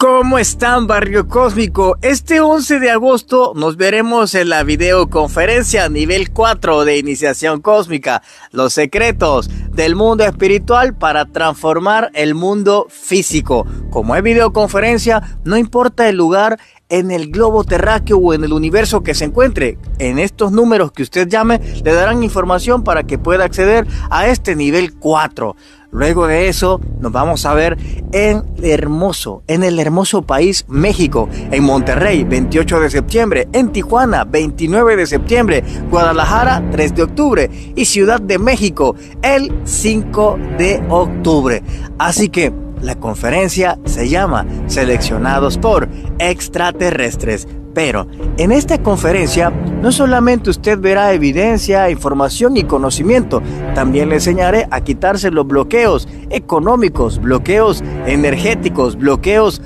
¿Cómo están, Barrio Cósmico? Este 11 de agosto nos veremos en la videoconferencia nivel 4 de Iniciación Cósmica, los secretos del mundo espiritual para transformar el mundo físico. Como es videoconferencia, no importa el lugar en el globo terráqueo o en el universo que se encuentre. En estos números que usted llame, le darán información para que pueda acceder a este nivel 4. Luego de eso nos vamos a ver en hermoso, en el hermoso país México, en Monterrey 28 de septiembre, en Tijuana 29 de septiembre, Guadalajara 3 de octubre y Ciudad de México el 5 de octubre. Así que la conferencia se llama Seleccionados por extraterrestres. Pero en esta conferencia no solamente usted verá evidencia, información y conocimiento, también le enseñaré a quitarse los bloqueos económicos, bloqueos energéticos, bloqueos...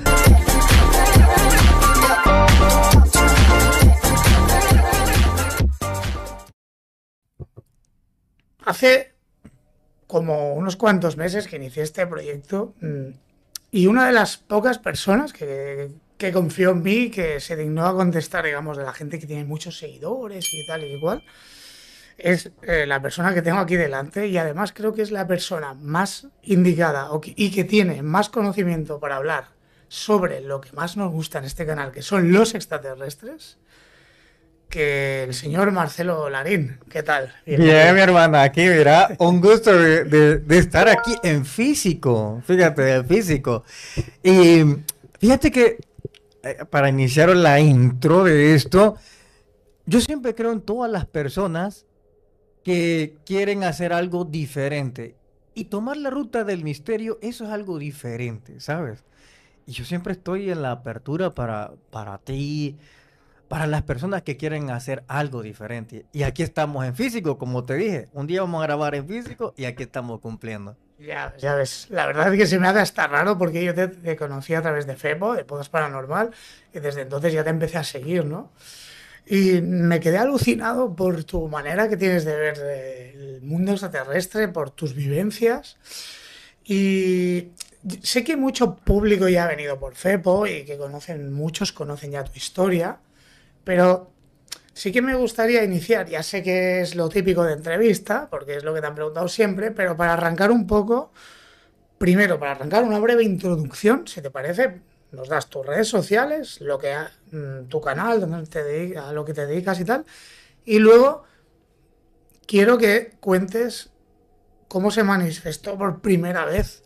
Hace como unos cuantos meses que inicié este proyecto mm, y una de las pocas personas que que confió en mí, que se dignó a contestar, digamos, de la gente que tiene muchos seguidores y tal y igual, es eh, la persona que tengo aquí delante y además creo que es la persona más indicada y que tiene más conocimiento para hablar sobre lo que más nos gusta en este canal, que son los extraterrestres, que el señor Marcelo Larín. ¿Qué tal? Bien, mi hermana, aquí mira, un gusto de, estar aquí en físico, fíjate, en físico. Y fíjate que eh, para iniciar la intro de esto, yo siempre creo en todas las personas que quieren hacer algo diferente. Y tomar la ruta del misterio, eso es algo diferente, ¿sabes? Y yo siempre estoy en la apertura para, para ti, para las personas que quieren hacer algo diferente. Y aquí estamos en físico, como te dije. Un día vamos a grabar en físico y aquí estamos cumpliendo. Ya, ya ves, la verdad es que se me hace hasta raro porque yo te, conocí a través de FEPO, de Podas Paranormal, y desde entonces ya te empecé a seguir, ¿no? Y me quedé alucinado por tu manera que tienes de ver el mundo extraterrestre, por tus vivencias. Y sé que mucho público ya ha venido por FEPO y que conocen, muchos conocen ya tu historia, pero Sí que me gustaría iniciar, ya sé que es lo típico de entrevista, porque es lo que te han preguntado siempre, pero para arrancar un poco, primero, para arrancar una breve introducción, si te parece, nos das tus redes sociales, lo que mm, tu canal, donde te a lo que te dedicas y tal, y luego quiero que cuentes cómo se manifestó por primera vez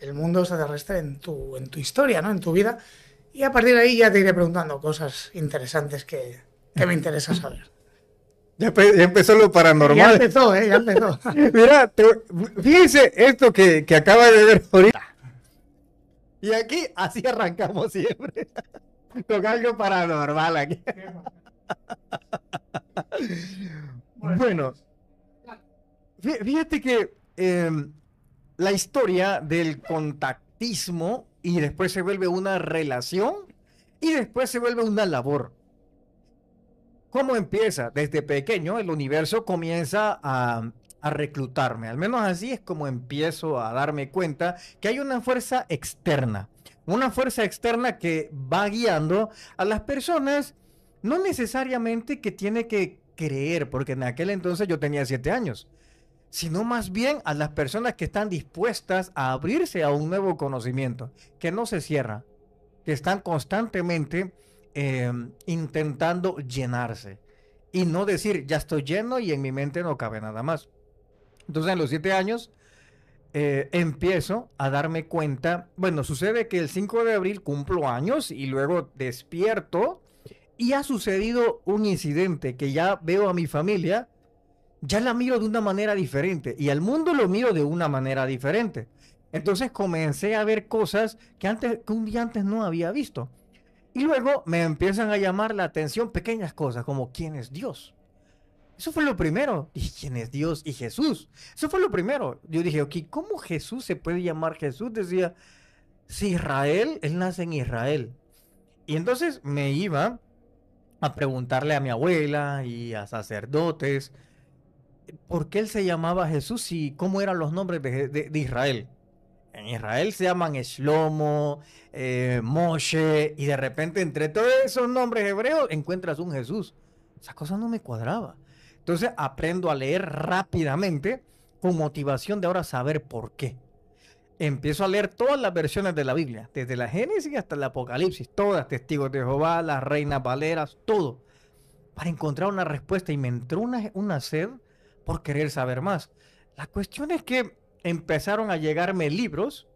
el mundo extraterrestre en tu, en tu historia, ¿no? En tu vida. Y a partir de ahí ya te iré preguntando cosas interesantes que, que me interesa saber. Ya, empezó lo paranormal. Ya empezó, ¿eh? ya empezó. Mira, fíjense esto que, acaba de ver ahorita. Y aquí así arrancamos siempre. Con algo paranormal aquí. bueno, fíjate que em, la historia del contactismo y después se vuelve una relación y después se vuelve una labor. ¿Cómo empieza? Desde pequeño el universo comienza a, reclutarme. Al menos así es como empiezo a darme cuenta que hay una fuerza externa. Una fuerza externa que va guiando a las personas, no necesariamente que tiene que creer, porque en aquel entonces yo tenía siete años, sino más bien a las personas que están dispuestas a abrirse a un nuevo conocimiento, que no se cierra, que están constantemente Em, intentando llenarse y no decir ya estoy lleno y en mi mente no cabe nada más. Entonces, en los siete años eh, empiezo a darme cuenta. Bueno, sucede que el 5 de abril cumplo años y luego despierto y ha sucedido un incidente que ya veo a mi familia, ya la miro de una manera diferente y al mundo lo miro de una manera diferente. Entonces comencé a ver cosas que antes que un día antes no había visto. Y luego me empiezan a llamar la atención pequeñas cosas como quién es Dios. Eso fue lo primero. ¿Y quién es Dios? Y Jesús. Eso fue lo primero. Yo dije, ok, ¿cómo Jesús se puede llamar Jesús? Decía, si Israel, él nace en Israel. Y entonces me iba a preguntarle a mi abuela y a sacerdotes por qué él se llamaba Jesús y cómo eran los nombres de, de Israel en Israel se llaman Shlomo, eh, Moshe, y de repente entre todos esos nombres hebreos encuentras un Jesús. Esa cosa no me cuadraba. Entonces aprendo a leer rápidamente con motivación de ahora saber por qué. Empiezo a leer todas las versiones de la Biblia, desde la Génesis hasta el Apocalipsis, todas, Testigos de Jehová, las Reinas Valeras, todo, para encontrar una respuesta y me entró una, una sed por querer saber más. La cuestión es que empezaron a llegarme libros.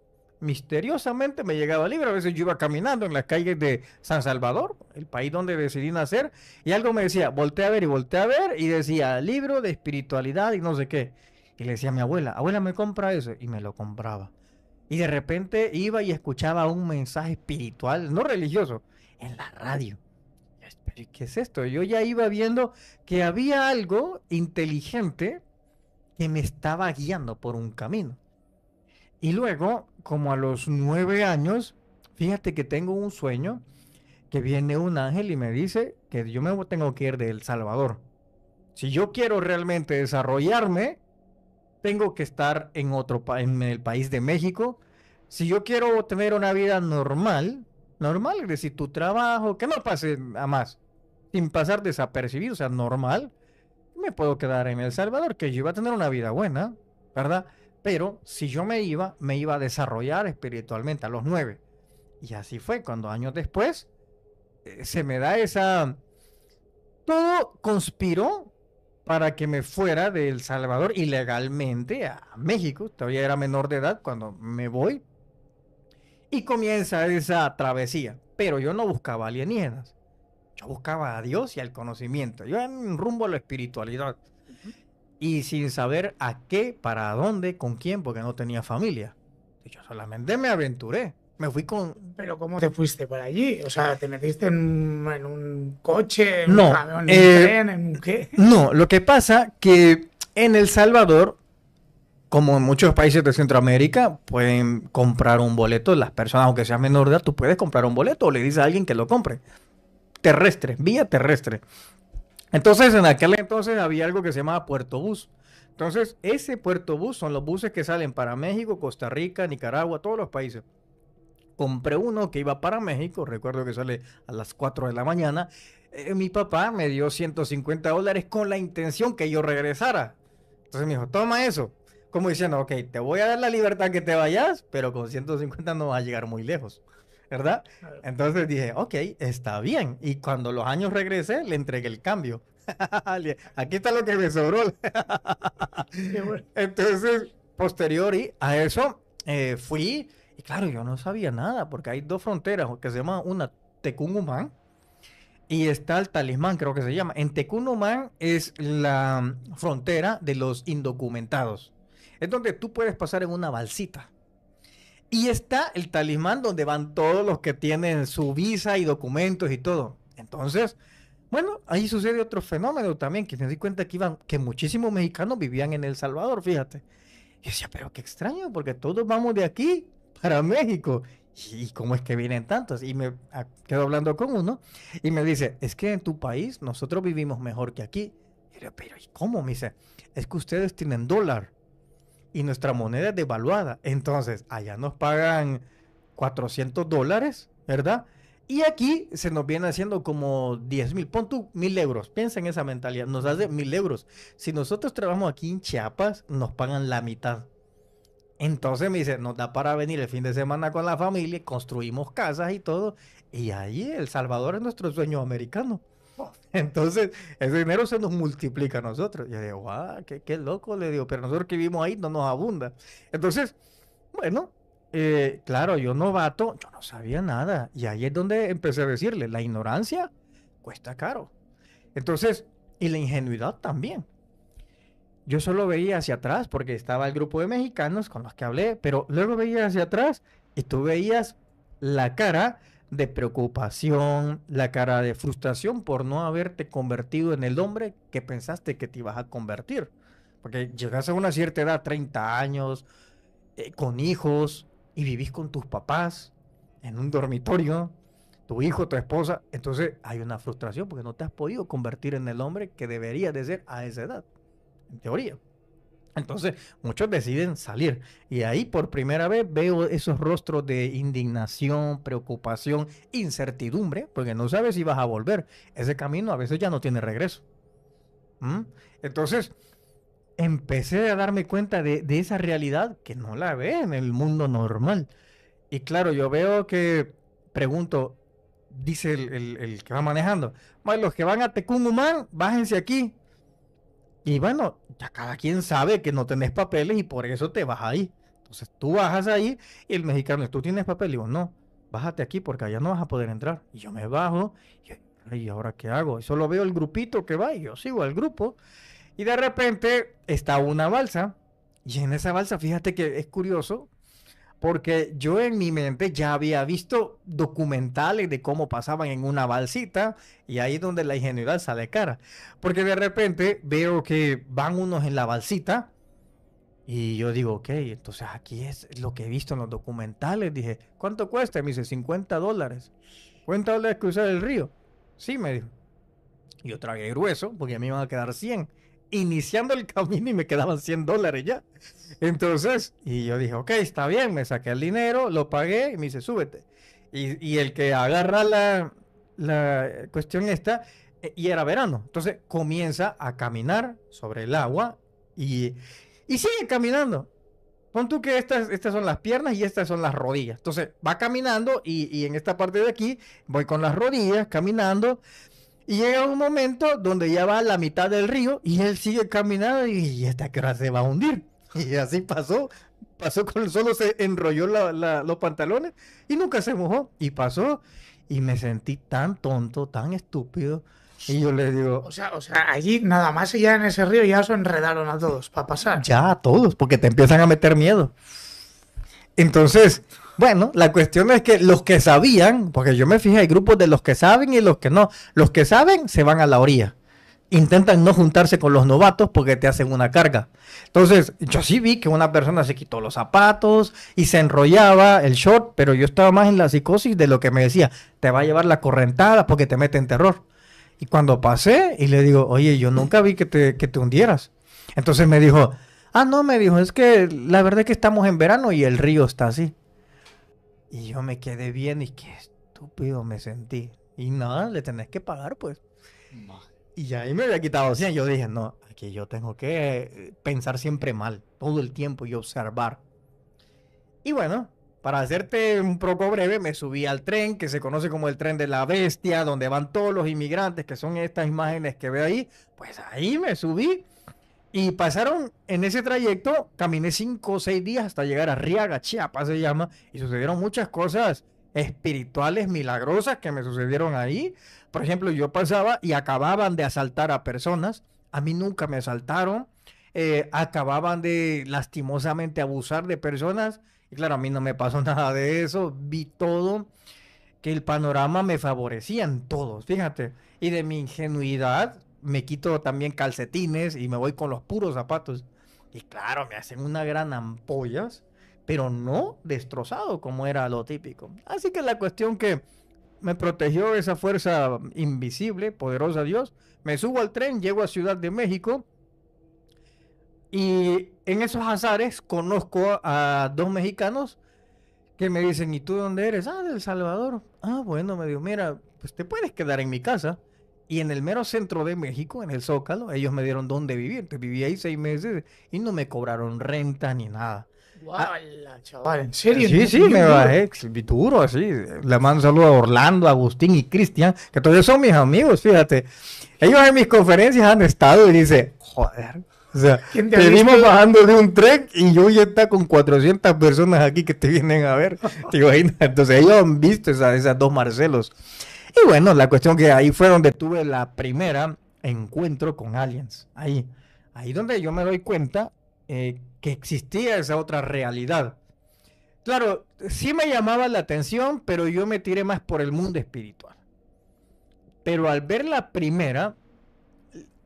Misteriosamente me llegaba libros. A veces yo iba caminando en las calles de San Salvador, el país donde decidí nacer, y algo me decía, volteé a ver y volteé a ver, y decía, libro de espiritualidad y no sé qué. Y le decía a mi abuela, abuela, me compra eso. Y me lo compraba. Y de repente iba y escuchaba un mensaje espiritual, no religioso, en la radio. ¿Qué es esto? Yo ya iba viendo que había algo inteligente que me estaba guiando por un camino. Y luego, como a los nueve años, fíjate que tengo un sueño que viene un ángel y me dice que yo me tengo que ir de El Salvador. Si yo quiero realmente desarrollarme, tengo que estar en otro en el país de México. Si yo quiero tener una vida normal, normal, es decir, tu trabajo, que no pase a más, sin pasar desapercibido, o sea, normal, puedo quedar en El Salvador, que yo iba a tener una vida buena, ¿verdad? Pero si yo me iba, me iba a desarrollar espiritualmente a los nueve. Y así fue, cuando años después eh, se me da esa... Todo conspiró para que me fuera de El Salvador ilegalmente a México. Todavía era menor de edad cuando me voy. Y comienza esa travesía. Pero yo no buscaba alienígenas. Yo buscaba a Dios y al conocimiento. Yo en rumbo a la espiritualidad. Y sin saber a qué, para dónde, con quién, porque no tenía familia. Yo solamente me aventuré. Me fui con. Pero ¿cómo te fuiste para allí? O sea, ¿te metiste en, un coche, no, en un eh, tren, en qué? No, lo que pasa que en El Salvador, como en muchos países de Centroamérica, pueden comprar un boleto. Las personas, aunque sean menor de edad, tú puedes comprar un boleto o le dices a alguien que lo compre terrestre, vía terrestre. Entonces, en aquel entonces había algo que se llamaba Puerto Bus. Entonces, ese Puerto Bus son los buses que salen para México, Costa Rica, Nicaragua, todos los países. Compré uno que iba para México, recuerdo que sale a las 4 de la mañana. Eh, mi papá me dio 150 dólares con la intención que yo regresara. Entonces me dijo, toma eso. Como diciendo, ok, te voy a dar la libertad que te vayas, pero con 150 no vas a llegar muy lejos. ¿verdad? Entonces dije, ok, está bien. Y cuando los años regresé, le entregué el cambio. Aquí está lo que me sobró. Entonces, posterior a eso, eh, fui, y claro, yo no sabía nada, porque hay dos fronteras, que se llama una Tecumumán y está el Talismán, creo que se llama. En Tecunumán es la mm, frontera de los indocumentados. Es donde tú puedes pasar en una balsita. Y está el talismán donde van todos los que tienen su visa y documentos y todo. Entonces, bueno, ahí sucede otro fenómeno también, que me di cuenta que iban, que muchísimos mexicanos vivían en El Salvador, fíjate. Y decía, pero qué extraño, porque todos vamos de aquí para México. ¿Y cómo es que vienen tantos? Y me ah, quedo hablando con uno y me dice, es que en tu país nosotros vivimos mejor que aquí. Y yo, pero ¿y cómo? Me dice, es que ustedes tienen dólar y nuestra moneda es devaluada. Entonces, allá nos pagan 400 dólares, ¿verdad? Y aquí se nos viene haciendo como 10 mil, pon mil euros. Piensa en esa mentalidad, nos hace mil euros. Si nosotros trabajamos aquí en Chiapas, nos pagan la mitad. Entonces me dice, nos da para venir el fin de semana con la familia, construimos casas y todo. Y ahí El Salvador es nuestro sueño americano. Entonces, ese dinero se nos multiplica a nosotros. Yo digo, guau, ah, qué, loco, le digo, pero nosotros que vivimos ahí no nos abunda. Entonces, bueno, eh, claro, yo novato, yo no sabía nada. Y ahí es donde empecé a decirle, la ignorancia cuesta caro. Entonces, y la ingenuidad también. Yo solo veía hacia atrás porque estaba el grupo de mexicanos con los que hablé, pero luego veía hacia atrás y tú veías la cara de preocupación, la cara de frustración por no haberte convertido en el hombre que pensaste que te ibas a convertir. Porque llegas a una cierta edad, 30 años, eh, con hijos, y vivís con tus papás en un dormitorio, tu hijo, tu esposa, entonces hay una frustración porque no te has podido convertir en el hombre que deberías de ser a esa edad, en teoría. Entonces muchos deciden salir y ahí por primera vez veo esos rostros de indignación, preocupación, incertidumbre, porque no sabes si vas a volver. Ese camino a veces ya no tiene regreso. ¿Mm? Entonces empecé a darme cuenta de, esa realidad que no la ve en el mundo normal. Y claro, yo veo que pregunto, dice el, que va manejando. los que van a Tecumumán, bájense aquí. Y bueno, ya cada quien sabe que no tenés papeles y por eso te vas ahí. Entonces tú bajas ahí y el mexicano, tú tienes papel. Y digo, no, bájate aquí porque allá no vas a poder entrar. Y yo me bajo y, ¿y ahora qué hago? Y solo veo el grupito que va y yo sigo al grupo. Y de repente está una balsa. Y en esa balsa, fíjate que es curioso porque yo en mi mente ya había visto documentales de cómo pasaban en una balsita y ahí es donde la ingenuidad sale cara. Porque de repente veo que van unos en la balsita y yo digo, ok, entonces aquí es lo que he visto en los documentales. Dije, ¿cuánto cuesta? Me dice, 50 dólares. ¿Cuánto dólares cruzar el río? Sí, me dijo. Yo tragué grueso porque a mí me iban a quedar 100 iniciando el camino y me quedaban 100 dólares ya. Entonces, y yo dije, ok, está bien, me saqué el dinero, lo pagué y me dice, súbete. Y, el que agarra la, la cuestión esta, eh, y era verano. Entonces comienza a caminar sobre el agua y, y sigue caminando. Pon tú que estas, estas son las piernas y estas son las rodillas. Entonces va caminando y, y en esta parte de aquí voy con las rodillas caminando y llega un momento donde ya va a la mitad del río y él sigue caminando y hasta que se va a hundir. Y así pasó. Pasó con solo se enrolló los pantalones y nunca se mojó. Y pasó. Y me sentí tan tonto, tan estúpido. Y yo le digo. O sea, o sea, allí nada más allá en ese río ya se enredaron a todos para pasar. Ya a todos, porque te empiezan a meter miedo. Entonces, bueno, la cuestión es que los que sabían, porque yo me fijé, hay grupos de los que saben y los que no. Los que saben se van a la orilla. Intentan no juntarse con los novatos porque te hacen una carga. Entonces, yo sí vi que una persona se quitó los zapatos y se enrollaba el short, pero yo estaba más en la psicosis de lo que me decía, te va a llevar la correntada porque te mete en terror. Y cuando pasé y le digo, oye, yo nunca vi que te, que te hundieras. Entonces me dijo, ah, no, me dijo, es que la verdad es que estamos en verano y el río está así. Y yo me quedé bien y qué estúpido me sentí. Y nada, le tenés que pagar, pues. y Y ahí me había quitado 100. Yo dije, no, aquí yo tengo que eh, pensar siempre mal, todo el tiempo y observar. Y bueno, para hacerte un poco breve, me subí al tren que se conoce como el tren de la bestia, donde van todos los inmigrantes, que son estas imágenes que veo ahí. Pues ahí me subí y pasaron en ese trayecto, caminé cinco o seis días hasta llegar a Riaga, Chiapas se llama, y sucedieron muchas cosas espirituales milagrosas que me sucedieron ahí. Por ejemplo, yo pasaba y acababan de asaltar a personas, a mí nunca me asaltaron, eh, acababan de lastimosamente abusar de personas, y claro, a mí no me pasó nada de eso, vi todo, que el panorama me favorecían todos, fíjate, y de mi ingenuidad, me quito también calcetines y me voy con los puros zapatos. Y claro, me hacen una gran ampollas, pero no destrozado como era lo típico. Así que la cuestión que me protegió esa fuerza invisible, poderosa Dios, me subo al tren, llego a Ciudad de México y en esos azares conozco a dos mexicanos que me dicen, ¿y tú dónde eres? Ah, del El Salvador. Ah, bueno, me dijo, mira, pues te puedes quedar en mi casa. Y en el mero centro de México, en el Zócalo, ellos me dieron dónde vivir. te viví ahí seis meses y no me cobraron renta ni nada. Ah, chaval! Ah, ¿En serio? Sí, sí, me bajé duro, así. Le mando un saludo a Orlando, Agustín y Cristian, que todavía son mis amigos, fíjate. Ellos en mis conferencias han estado y dice, joder, o sea, venimos bajando de un tren y yo ya está con 400 personas aquí que te vienen a ver. Entonces ellos han visto esas dos Marcelos. Y bueno, la cuestión que ahí fue donde tuve la primera encuentro con aliens. Ahí, ahí donde yo me doy cuenta eh, que existía esa otra realidad. Claro, sí me llamaba la atención, pero yo me tiré más por el mundo espiritual. Pero al ver la primera,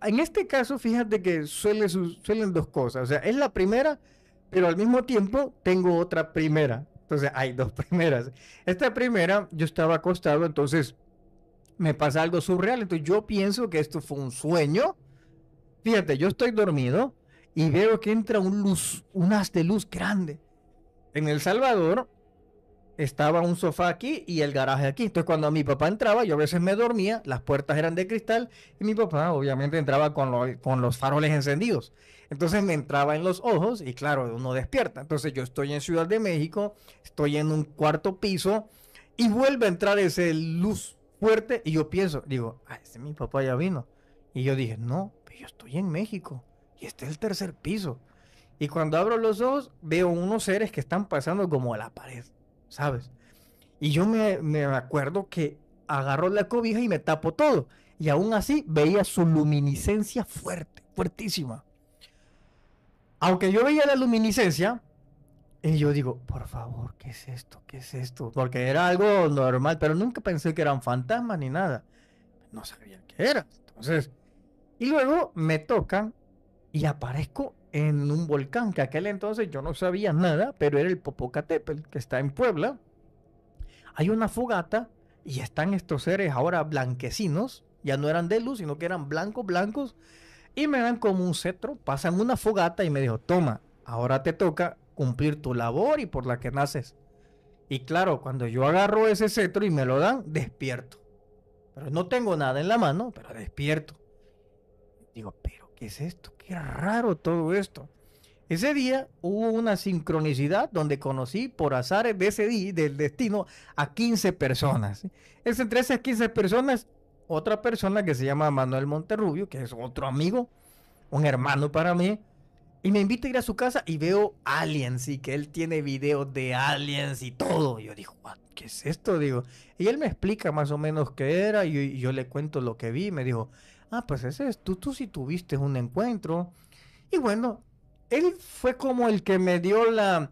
en este caso, fíjate que suele suelen dos cosas. O sea, es la primera, pero al mismo tiempo tengo otra primera. Entonces hay dos primeras. Esta primera, yo estaba acostado, entonces me pasa algo surreal. Entonces yo pienso que esto fue un sueño. Fíjate, yo estoy dormido y veo que entra un luz, un haz de luz grande. En El Salvador estaba un sofá aquí y el garaje aquí. Entonces cuando mi papá entraba, yo a veces me dormía, las puertas eran de cristal y mi papá obviamente entraba con, con los faroles encendidos. Entonces me entraba en los ojos y claro, uno despierta. Entonces yo estoy en Ciudad de México, estoy en un cuarto piso y vuelve a entrar ese luz fuerte y yo pienso, digo, ah, este mi papá ya vino. Y yo dije, no, pero yo estoy en México y este es el tercer piso. Y cuando abro los ojos, veo unos seres que están pasando como a la pared, ¿sabes? Y yo me, me acuerdo que agarro la cobija y me tapo todo. Y aún así veía su luminiscencia fuerte, fuertísima. Aunque yo veía la luminiscencia, y yo digo, por favor, ¿qué es esto? ¿Qué es esto? Porque era algo normal, pero nunca pensé que eran fantasmas... ni nada. No sabía qué era. Entonces, y luego me tocan y aparezco en un volcán, que aquel entonces yo no sabía nada, pero era el Popocatépetl, que está en Puebla. Hay una fogata y están estos seres ahora blanquecinos, ya no eran de luz, sino que eran blancos, blancos, y me dan como un cetro, pasan una fogata y me dijo, toma, ahora te toca cumplir tu labor y por la que naces. Y claro, cuando yo agarro ese cetro y me lo dan, despierto. Pero no tengo nada en la mano, pero despierto. Digo, pero ¿qué es esto? Qué raro todo esto. Ese día hubo una sincronicidad donde conocí por azar de ese día, del destino, a 15 personas. Es entre esas 15 personas, otra persona que se llama Manuel Monterrubio, que es otro amigo, un hermano para mí, y me invita a ir a su casa y veo aliens y que él tiene videos de aliens y todo. Y yo digo, ¿qué es esto? Digo, y él me explica más o menos qué era y, yo le cuento lo que vi. Y me dijo, ah, pues ese es, tú, tú sí tuviste un encuentro. Y bueno, él fue como el que me dio la,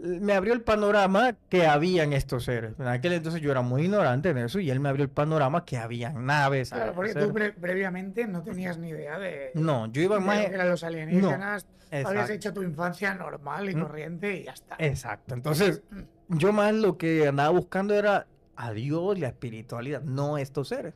me abrió el panorama que habían estos seres. En aquel entonces yo era muy ignorante en eso y él me abrió el panorama que habían naves. Claro, porque tú previamente no tenías ni idea de. No, yo iba más. los alienígenas. Habías hecho tu infancia normal y mm. corriente y ya está. Exacto. Entonces, mm. yo más lo que andaba buscando era a Dios, la espiritualidad, no estos seres.